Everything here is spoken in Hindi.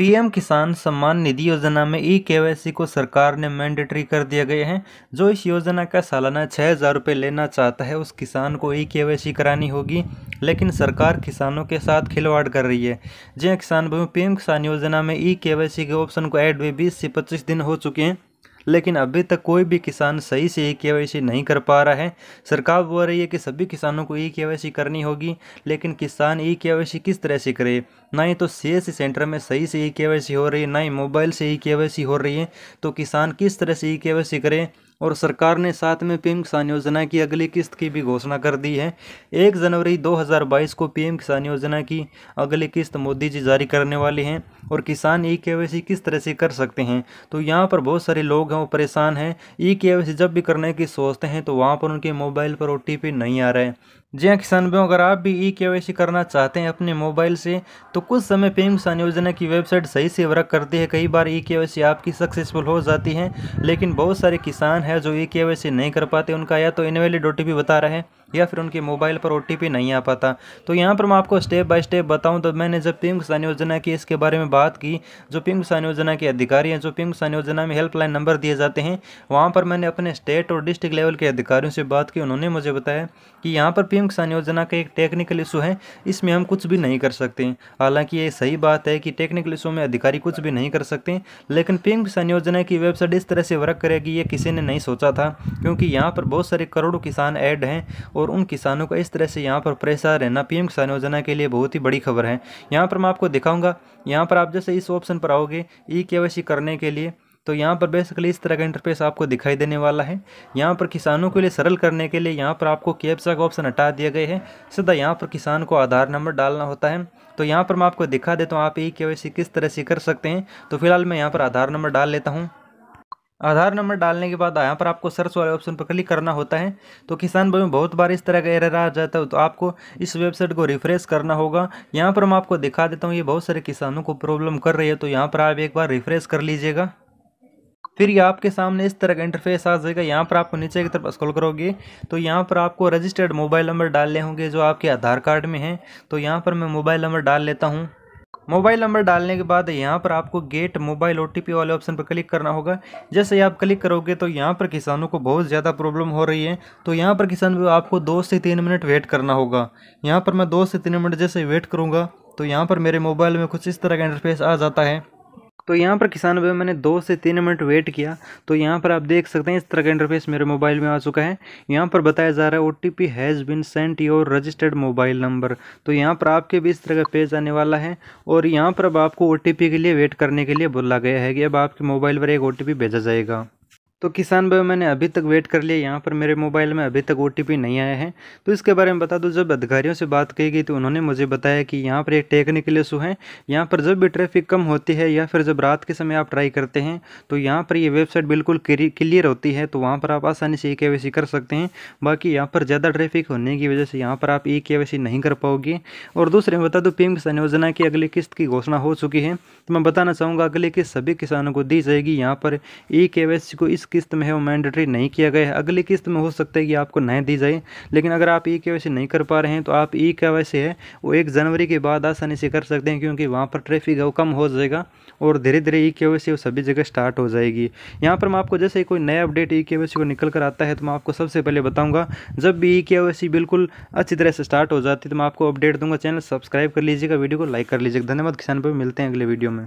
पीएम किसान सम्मान निधि योजना में ई के को सरकार ने मैंडेटरी कर दिया गया है जो इस योजना का सालाना छः हज़ार रुपये लेना चाहता है उस किसान को ई के करानी होगी लेकिन सरकार किसानों के साथ खिलवाड़ कर रही है जी किसान भाई पीएम किसान योजना में ई के के ऑप्शन को ऐड हुए बीस से पच्चीस दिन हो चुके हैं लेकिन अभी तक कोई भी किसान सही से ई के नहीं कर पा रहा है सरकार बोल रही है कि सभी किसानों को ई के करनी होगी लेकिन किसान ई के किस तरह से करे ना ही तो सी सेंटर में सही से ई के हो रही है ना ही मोबाइल से ई के हो रही है तो किसान किस तरह से ई के करे और सरकार ने साथ में पीएम किसान योजना की अगली किस्त की भी घोषणा कर दी है एक जनवरी 2022 को पीएम किसान योजना की अगली किस्त मोदी जी जारी करने वाले हैं और किसान ई के किस तरह से कर सकते हैं तो यहाँ पर बहुत सारे लोग हैं वो परेशान हैं ई के जब भी करने की सोचते हैं तो वहाँ पर उनके मोबाइल पर ओ नहीं आ रहा है जी हाँ किसान भाई अगर आप भी ई के करना चाहते हैं अपने मोबाइल से तो कुछ समय पेम किसान योजना की वेबसाइट सही से वर्क करती है कई बार ई के आपकी सक्सेसफुल हो जाती है लेकिन बहुत सारे किसान हैं जो ई के नहीं कर पाते उनका या तो इनवेलिड ओ बता रहे हैं या फिर उनके मोबाइल पर ओ नहीं आ पाता तो यहाँ पर मैं आपको स्टेप बाय स्टेप बताऊँ तो मैंने जब पिंक किसान योजना की इसके बारे में बात की जो पिंक किसान योजना के अधिकारी हैं जो पिंक किसान योजना में हेल्पलाइन नंबर दिए जाते हैं वहाँ पर मैंने अपने स्टेट और डिस्ट्रिक्ट लेवल के अधिकारियों से बात की उन्होंने मुझे बताया कि यहाँ पर पीएम किसान योजना का एक टेक्निकल इशू है इसमें हम कुछ भी नहीं कर सकते हालांकि ये सही बात है कि टेक्निकल इशू में अधिकारी कुछ भी नहीं कर सकते लेकिन पीएम किसान योजना की वेबसाइट इस तरह से वर्क करेगी ये किसी ने नहीं सोचा था क्योंकि यहाँ पर बहुत सारे करोड़ों किसान ऐड हैं और उन किसानों का इस तरह से यहाँ पर परेशान रहना पीएम किसान योजना के लिए बहुत ही बड़ी खबर है यहाँ पर मैं आपको दिखाऊंगा यहाँ पर आप जैसे इस ऑप्शन पर आओगे ई के करने के लिए तो यहाँ पर बेसिकली इस तरह का इंटरफेस आपको दिखाई देने वाला है यहाँ पर किसानों के लिए सरल करने के लिए यहाँ पर आपको कैप्सा का ऑप्शन हटा दिया गया है सीधा यहाँ पर किसान को आधार नंबर डालना होता है तो यहाँ पर मैं आपको दिखा देता हूँ आप ई के किस तरह से कर सकते हैं तो फिलहाल मैं यहाँ पर आधार नंबर डाल लेता हूँ आधार नंबर डालने के बाद यहाँ पर आपको सर्च वाले ऑप्शन पर क्लिक करना होता है तो किसान भाई में बहुत बार इस तरह का एरर आ जाता है तो आपको इस वेबसाइट को रिफ्रेश करना होगा यहाँ पर मैं आपको दिखा देता हूँ ये बहुत सारे किसानों को प्रॉब्लम कर रही है तो यहाँ पर आप एक बार रिफ्रेश कर लीजिएगा फिर ये आपके सामने इस तरह का इंटरफेस आ जाएगा यहाँ पर आपको नीचे की तरफ स्क्रॉल करोगे तो यहाँ पर आपको रजिस्टर्ड मोबाइल नंबर डालने होंगे जो आपके आधार कार्ड में हैं तो यहाँ पर मैं मोबाइल नंबर डाल लेता हूँ मोबाइल नंबर डालने के बाद यहाँ पर आपको गेट मोबाइल ओ वाले ऑप्शन पर क्लिक करना होगा जैसे ही आप क्लिक करोगे तो यहाँ पर किसानों को बहुत ज़्यादा प्रॉब्लम हो रही है तो यहाँ पर किसान आपको दो से तीन मिनट वेट करना होगा यहाँ पर मैं दो से तीन मिनट जैसे वेट करूँगा तो यहाँ पर मेरे मोबाइल में कुछ इस तरह का इंटरफेस आ जाता है तो यहाँ पर किसान भाई मैंने दो से तीन मिनट वेट किया तो यहाँ पर आप देख सकते हैं इस तरह का इंटरफेस मेरे मोबाइल में आ चुका है यहाँ पर बताया जा रहा है O T P has been sent your registered mobile number तो यहाँ पर आपके भी इस तरह का पेज आने वाला है और यहाँ पर अब आपको ओ टी पी के लिए वेट करने के लिए बोला गया है कि अब आपके मोबाइल पर एक ओ टी पी भेजा जाएगा तो किसान भाई मैंने अभी तक वेट कर लिया यहाँ पर मेरे मोबाइल में अभी तक ओ नहीं आया है तो इसके बारे में बता दो जब अधिकारियों से बात की गई तो उन्होंने मुझे बताया कि यहाँ पर एक टेक्निकल इशू है यहाँ पर जब भी ट्रैफिक कम होती है या फिर जब रात के समय आप ट्राई करते हैं तो यहाँ पर ये यह वेबसाइट बिल्कुल क्लियर होती है तो वहाँ पर आप आसानी से ई e के कर सकते हैं बाकी यहाँ पर ज़्यादा ट्रैफिक होने की वजह से यहाँ पर आप ई e के नहीं कर पाओगे और दूसरे में बता दूँ पीएम किसान योजना की अगली किस्त की घोषणा हो चुकी है तो मैं बताना चाहूँगा अगली किस्त सभी किसानों को दी जाएगी यहाँ पर ई e के को इस किस्त में है वो मैंडेटरी नहीं किया गया है अगली किस्त में हो सकता है कि आपको नहीं दी जाए लेकिन अगर आप ई के नहीं कर पा रहे हैं तो आप ई के है वो एक जनवरी के बाद आसानी से कर सकते हैं क्योंकि वहाँ पर ट्रैफिक है वो कम हो जाएगा और धीरे धीरे ई के सभी जगह स्टार्ट हो जाएगी यहाँ पर मैं आपको जैसे कोई नया अपडेट ई के को निकल कर आता है तो मैं आपको सबसे पहले बताऊँगा जब भी ई के बिल्कुल अच्छी तरह से स्टार्ट हो जाती है तो मैं आपको अपडेट दूंगा चैनल सब्सक्राइब कर लीजिएगा वीडियो को लाइक कर लीजिएगा धन्यवाद किसान पर मिलते हैं अगले वीडियो में